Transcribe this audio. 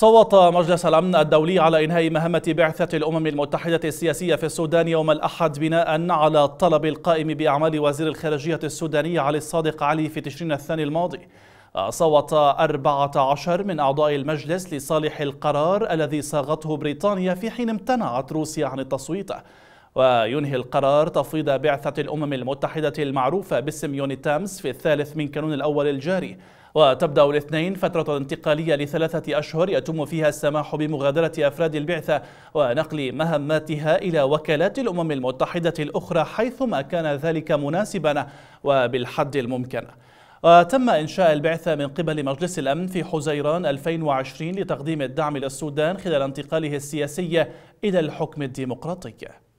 صوت مجلس الأمن الدولي على إنهاء مهمة بعثة الأمم المتحدة السياسية في السودان يوم الأحد بناء على الطلب القائم بأعمال وزير الخارجية السوداني علي الصادق علي في تشرين الثاني الماضي صوت 14 من أعضاء المجلس لصالح القرار الذي صاغته بريطانيا في حين امتنعت روسيا عن التصويت وينهي القرار تفويض بعثة الأمم المتحدة المعروفة باسم يونيتامس في الثالث من كانون الأول الجاري وتبدأ الاثنين فترة انتقالية لثلاثة أشهر يتم فيها السماح بمغادرة أفراد البعثة ونقل مهماتها إلى وكالات الأمم المتحدة الأخرى حيثما كان ذلك مناسبا وبالحد الممكن وتم إنشاء البعثة من قبل مجلس الأمن في حزيران 2020 لتقديم الدعم للسودان خلال انتقاله السياسي إلى الحكم الديمقراطي